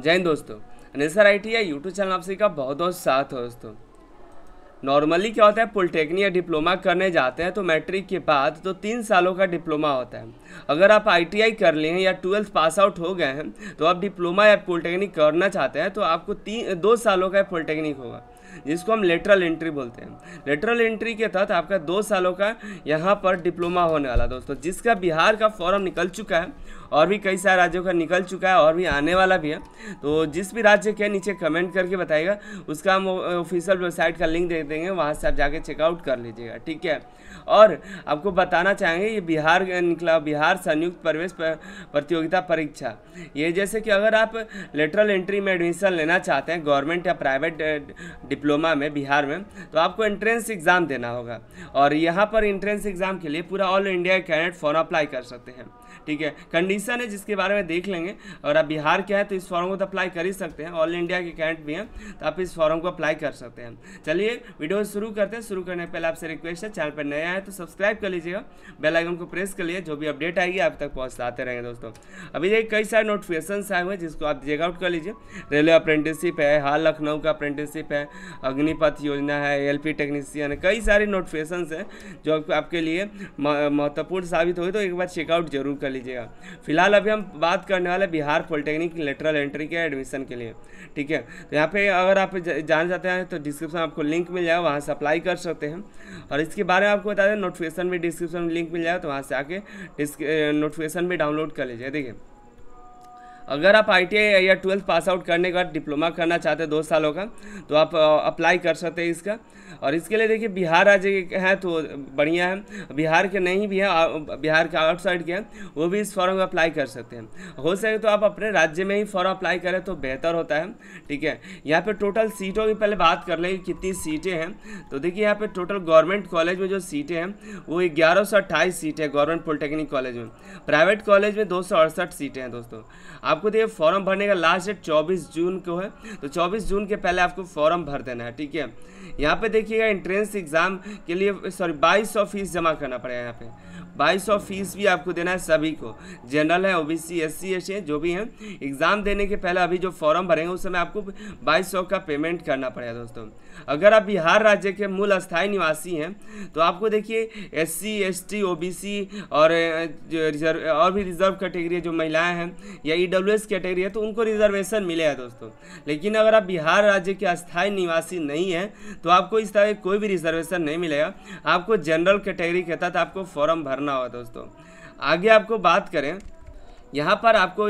जय हिंद दोस्तों Anil I T I YouTube channel आप का बहुत बहुत साथ हो दोस्तों नॉर्मली क्या होता है पॉलिटेक्निक या डिप्लोमा करने जाते हैं तो मैट्रिक के बाद तो तीन सालों का डिप्लोमा होता है अगर आप आईटीआई कर लिए हैं या ट्वेल्थ पास आउट हो गए हैं तो आप डिप्लोमा या पॉलिटेक्निक करना चाहते हैं तो आपको तीन दो सालों का पॉलिटेक्निक होगा जिसको हम लेटरल एंट्री बोलते हैं लेटरल एंट्री के तहत आपका दो सालों का यहाँ पर डिप्लोमा होने वाला दोस्तों जिसका बिहार का फॉर्म निकल चुका है और भी कई सारे राज्यों का निकल चुका है और भी आने वाला भी है तो जिस भी राज्य के नीचे कमेंट करके बताइएगा उसका हम ऑफिशियल वेबसाइट का लिंक दे देंगे वहाँ से आप जाके चेकआउट कर लीजिएगा ठीक है और आपको बताना चाहेंगे ये बिहार निकला बिहार संयुक्त प्रवेश प्रतियोगिता परीक्षा ये जैसे कि अगर आप लेटरल एंट्री में एडमिशन लेना चाहते हैं गवर्नमेंट या प्राइवेट डिप्लोमा डिप्लोमा में बिहार में तो आपको एंट्रेंस एग्ज़ाम देना होगा और यहाँ पर एंट्रेंस एग्ज़ाम के लिए पूरा all India candidate form apply कर सकते हैं ठीक है कंडीशन है जिसके बारे में देख लेंगे और आप बिहार क्या है तो इस फॉर्म को तो अप्लाई कर ही सकते हैं ऑल इंडिया के कैंट भी हैं तो आप इस फॉर्म को अप्लाई कर सकते हैं चलिए वीडियो शुरू करते हैं शुरू करने पहले आपसे रिक्वेस्ट है चैनल पर नए आए तो सब्सक्राइब कर लीजिएगा बेलाइकन को प्रेस कर लिए जो भी अपडेट आएगी आप तक पहुँचाते रहेंगे दोस्तों अभी ये कई सारे नोटिफिकेशन आए हुए हैं जिसको आप चेकआउट कर लीजिए रेलवे अप्रेंटिसशिप है हाल लखनऊ का अप्रेंटिसशिप है अग्निपथ योजना है एल टेक्नीशियन है कई सारे नोटिफिकेशन हैं जो आपके लिए महत्वपूर्ण साबित हुए तो एक बार चेकआउट जरूर कर लीजिए लीजिएगा फिलहाल अभी हम बात करने वाले बिहार पॉलिटेक्निक लेटरल एंट्री के एडमिशन के लिए ठीक है तो यहाँ पे अगर आप जान जाते हैं तो डिस्क्रिप्शन आपको लिंक मिल जाएगा वहाँ से अप्लाई कर सकते हैं और इसके बारे में आपको बता दें नोटिफिकेशन भी डिस्क्रिप्शन में लिंक मिल जाएगा तो वहाँ से आके नोटिफिकेशन भी डाउनलोड कर लीजिए देखिए अगर आप आई या ट्वेल्थ पास आउट करने के बाद डिप्लोमा करना चाहते हैं दो सालों का तो आप अप्लाई कर सकते हैं इसका और इसके लिए देखिए बिहार राज्य के हैं तो बढ़िया है बिहार के नहीं भी हैं बिहार के आउटसाइड के हैं वो भी इस फॉर्म में अप्लाई कर सकते हैं हो सके तो आप अपने राज्य में ही फॉर्म अप्लाई करें तो बेहतर होता है ठीक है यहाँ पर टोटल सीटों की पहले बात कर लें कितनी सीटें हैं तो देखिए यहाँ पर टोटल गवर्नमेंट कॉलेज में जो सीटें हैं वो ग्यारह सौ अट्ठाईस सीटें हैं गवर्नमेंट पॉलिटेक्निक कॉलेज में प्राइवेट कॉलेज में दो सौ अड़सठ सीटें हैं दोस्तों आप आपको देखिए फॉर्म भरने का लास्ट डेट 24 जून को है तो 24 जून के पहले आपको फॉर्म भर देना है ठीक है यहाँ पे देखिएगा एंट्रेंस एग्ज़ाम के लिए सॉरी बाईस सौ फीस जमा करना पड़ेगा यहाँ पे बाईस सौ फीस भी आपको देना है सभी को जनरल है ओबीसी एससी एस जो भी हैं एग्ज़ाम देने के पहले अभी जो फॉर्म भरेंगे उस समय आपको बाईस सौ का पेमेंट करना पड़ेगा दोस्तों अगर आप बिहार राज्य के मूल अस्थायी निवासी हैं तो आपको देखिए S C S T O B C और रिजर्व और भी रिजर्व कैटेगरी जो महिलाएँ हैं या ई e एलवेज कैटेगरी है तो उनको रिजर्वेशन मिलेगा दोस्तों लेकिन अगर आप बिहार राज्य के अस्थायी निवासी नहीं हैं तो आपको इस तरह कोई भी रिजर्वेशन नहीं मिलेगा आपको जनरल कैटेगरी के तहत आपको फॉर्म भरना होगा दोस्तों आगे आपको बात करें यहाँ पर आपको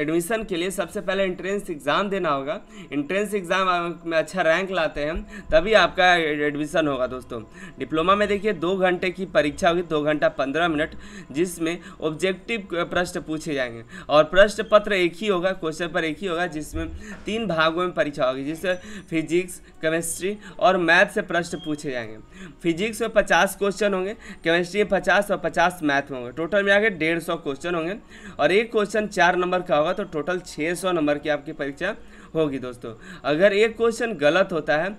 एडमिशन के लिए सबसे पहले एंट्रेंस एग्ज़ाम देना होगा इंट्रेंस एग्ज़ाम में अच्छा रैंक लाते हैं तभी आपका एडमिशन होगा दोस्तों डिप्लोमा में देखिए दो घंटे की परीक्षा होगी दो घंटा पंद्रह मिनट जिसमें ऑब्जेक्टिव प्रश्न पूछे जाएंगे और प्रश्न पत्र एक ही होगा क्वेश्चन पर एक ही होगा जिसमें तीन भागों में परीक्षा होगी जिससे फिजिक्स केमिस्ट्री और मैथ से प्रश्न पूछे जाएंगे फिजिक्स में पचास क्वेश्चन होंगे केमिस्ट्री में पचास और पचास मैथ होंगे टोटल में आगे डेढ़ सौ क्वेश्चन क्वेश्चन होंगे और एक क्वेश्चन चार नंबर का होगा तो टोटल छः सौ नंबर की आपकी परीक्षा होगी दोस्तों अगर एक क्वेश्चन गलत होता है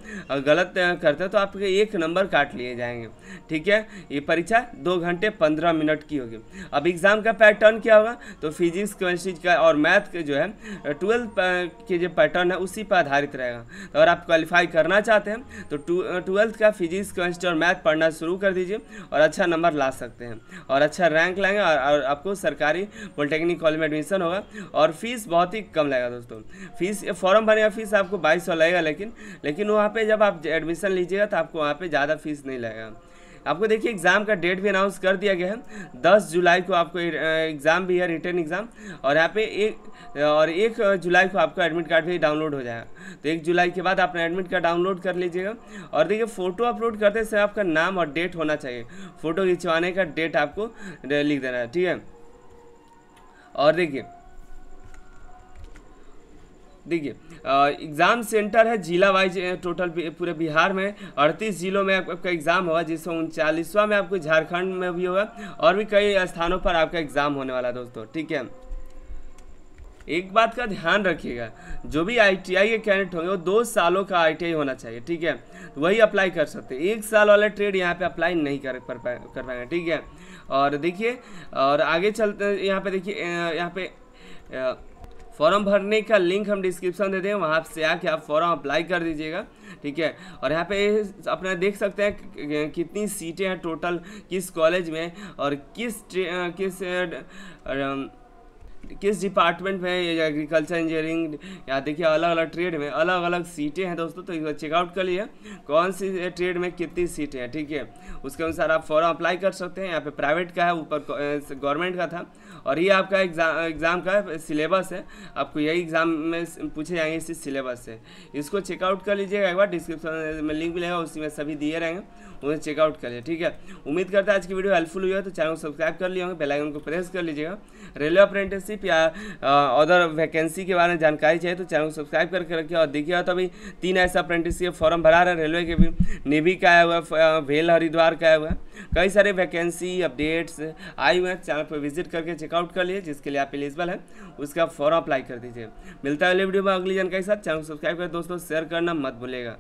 गलत करते हैं तो आपके एक नंबर काट लिए जाएंगे ठीक है ये परीक्षा दो घंटे पंद्रह मिनट की होगी अब एग्ज़ाम का पैटर्न क्या होगा तो फिजिक्स केमिस्ट्री का और मैथ के जो है ट्वेल्थ के जो पैटर्न है उसी पर आधारित रहेगा तो अगर आप क्वालिफाई करना चाहते हैं तो ट्वेल्थ का फिजिक्स केमिस्ट्री और मैथ पढ़ना शुरू कर दीजिए और अच्छा नंबर ला सकते हैं और अच्छा रैंक लाएंगे और, और आपको सरकारी पॉलिटेक्निक कॉलेज में एडमिशन होगा और फीस बहुत ही कम लगेगा दोस्तों फीस फॉर्म भरने का फ़ीस आपको बाईस सौ लगेगा लेकिन लेकिन वहाँ पे जब आप एडमिशन लीजिएगा तो आपको वहाँ पे ज़्यादा फीस नहीं लगेगा आपको देखिए एग्ज़ाम का डेट भी अनाउंस कर दिया गया है 10 जुलाई को आपको एग्ज़ाम भी है रिटर्न एग्ज़ाम और यहाँ पे एक और एक जुलाई को आपका एडमिट कार्ड भी डाउनलोड हो जाएगा तो एक जुलाई के बाद आपने एडमिट कार्ड डाउनलोड कर लीजिएगा और देखिए फ़ोटो अपलोड करते समय आपका नाम और डेट होना चाहिए फ़ोटो खिंचवाने का डेट आपको लिख देना है ठीक है और देखिए देखिए एग्ज़ाम सेंटर है जिला वाइज टोटल पूरे बिहार में अड़तीस जिलों में आपका एग्ज़ाम होगा जिसमें उनचालीसवा में आपको झारखंड में भी होगा और भी कई स्थानों पर आपका एग्ज़ाम होने वाला है दोस्तों ठीक है एक बात का ध्यान रखिएगा जो भी आईटीआई के कैंडिडेट होंगे वो दो सालों का आईटीआई होना चाहिए ठीक है वही अप्लाई कर सकते हैं एक साल वाला ट्रेड यहाँ पे अप्लाई नहीं कर कर पाएंगे ठीक है और देखिए और आगे चलते यहाँ पे देखिए यहाँ पे फॉर्म भरने का लिंक हम डिस्क्रिप्शन दे दें वहाँ से आके आप फॉर्म अप्लाई कर दीजिएगा ठीक है और यहाँ पे अपना देख सकते हैं कितनी सीटें हैं टोटल किस कॉलेज में और किस किस किस डिपार्टमेंट में एग्रीकल्चर इंजीनियरिंग या देखिए अलग अलग ट्रेड में अलग अलग सीटें हैं दोस्तों तो इसको बार चेकआउट कर लिए कौन सी ट्रेड में कितनी सीटें हैं ठीक है उसके अनुसार आप फॉर्म अप्लाई कर सकते हैं यहाँ पे प्राइवेट का है ऊपर गवर्नमेंट का था और ये आपका एग्जाम एग्ज़ाम का सिलेबस है आपको यही एग्ज़ाम में पूछे जाएंगे इसी सिलेबस से इसको चेकआउट कर लीजिएगा एक बार डिस्क्रिप्शन में लिंक मिलेगा उसी में सभी दिए रहेंगे उन्हें चेकआउट कर लिए ठीक है उम्मीद करते हैं आज की वीडियो हेल्पफुल हुई है तो चैनल को सब्सक्राइब कर लिए होंगे बेलाइकन को प्रेस कर लीजिएगा रेलवे अप्रेंटिस इंटर्नशिप या अदर वैकेंसी के बारे में जानकारी चाहिए तो चैनल को सब्सक्राइब करके रखिए और देखिए तो अभी तीन ऐसा अप्रेंटिसशिप फॉर्म भरा रहे रेलवे के भी नेवी का आया हुआ भेल हरिद्वार का आया हुआ कई सारे वैकेंसी अपडेट्स आए हुए हैं चैनल पर विजिट करके चेकआउट कर लिए जिसके लिए आप एलिजिबल हैं उसका फॉर्म अप्लाई कर दीजिए मिलता है अगले वीडियो में अगली जानकारी साथ चैनल को सब्सक्राइब करें दोस्तों शेयर करना मत भूलेगा